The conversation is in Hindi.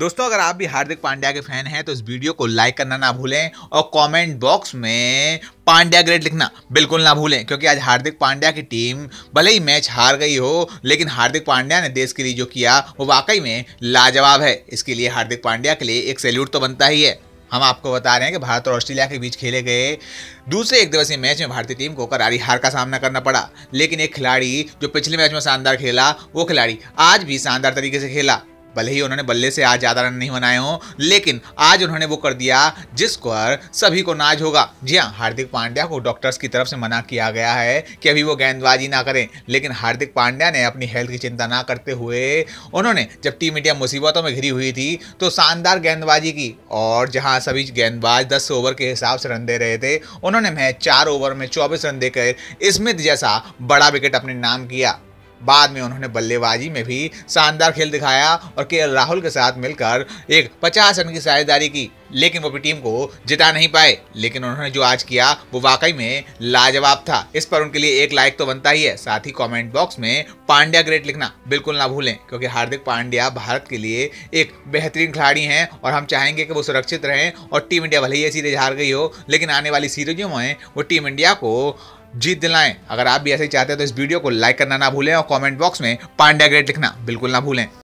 दोस्तों अगर आप भी हार्दिक पांड्या के फैन हैं तो इस वीडियो को लाइक करना ना भूलें और कमेंट बॉक्स में पांड्या ग्रेड लिखना बिल्कुल ना भूलें क्योंकि आज हार्दिक पांड्या की टीम भले ही मैच हार गई हो लेकिन हार्दिक पांड्या ने देश के लिए जो किया वो वाकई में लाजवाब है इसके लिए हार्दिक पांड्या के लिए एक सैल्यूट तो बनता ही है हम आपको बता रहे हैं कि भारत और ऑस्ट्रेलिया के बीच खेले गए दूसरे एक दिवसीय मैच में भारतीय टीम को करारी हार का सामना करना पड़ा लेकिन एक खिलाड़ी जो पिछले मैच में शानदार खेला वो खिलाड़ी आज भी शानदार तरीके से खेला भले ही उन्होंने बल्ले से आज ज़्यादा रन नहीं बनाए हों लेकिन आज उन्होंने वो कर दिया जिस पर सभी को नाज होगा जी हाँ हार्दिक पांड्या को डॉक्टर्स की तरफ से मना किया गया है कि अभी वो गेंदबाजी ना करें लेकिन हार्दिक पांड्या ने अपनी हेल्थ की चिंता ना करते हुए उन्होंने जब टीम इंडिया मुसीबतों में घिरी हुई थी तो शानदार गेंदबाजी की और जहाँ सभी गेंदबाज दस ओवर के हिसाब से रन दे रहे थे उन्होंने मैच चार ओवर में चौबीस रन देकर स्मिथ जैसा बड़ा विकेट अपने नाम किया बाद में उन्होंने बल्लेबाजी में भी शानदार खेल दिखाया और के राहुल के साथ मिलकर एक पचास रन की साझेदारी की लेकिन वो अपनी टीम को जिता नहीं पाए लेकिन उन्होंने जो आज किया वो वाकई में लाजवाब था इस पर उनके लिए एक लाइक तो बनता ही है साथ ही कमेंट बॉक्स में पांड्या ग्रेट लिखना बिल्कुल ना भूलें क्योंकि हार्दिक पांड्या भारत के लिए एक बेहतरीन खिलाड़ी हैं और हम चाहेंगे कि वो सुरक्षित रहें और टीम इंडिया भले ही सीरीज हार गई हो लेकिन आने वाली सीरीजों में वो टीम इंडिया को जीत दिलाएं अगर आप भी ऐसे ही चाहते हैं तो इस वीडियो को लाइक करना ना भूलें और कमेंट बॉक्स में पांड्या ग्रेट लिखना बिल्कुल ना भूलें